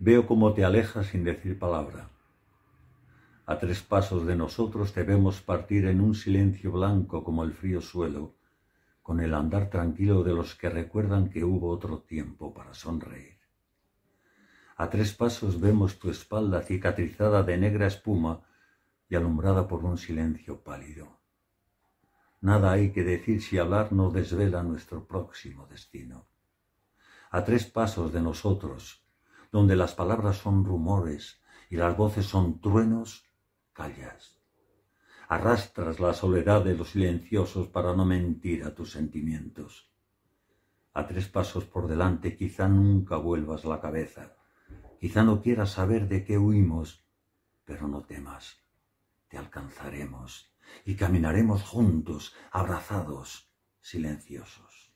Veo cómo te alejas sin decir palabra. A tres pasos de nosotros te vemos partir en un silencio blanco como el frío suelo, con el andar tranquilo de los que recuerdan que hubo otro tiempo para sonreír. A tres pasos vemos tu espalda cicatrizada de negra espuma y alumbrada por un silencio pálido. Nada hay que decir si hablar no desvela nuestro próximo destino. A tres pasos de nosotros donde las palabras son rumores y las voces son truenos, callas. Arrastras la soledad de los silenciosos para no mentir a tus sentimientos. A tres pasos por delante quizá nunca vuelvas la cabeza, quizá no quieras saber de qué huimos, pero no temas, te alcanzaremos y caminaremos juntos, abrazados, silenciosos.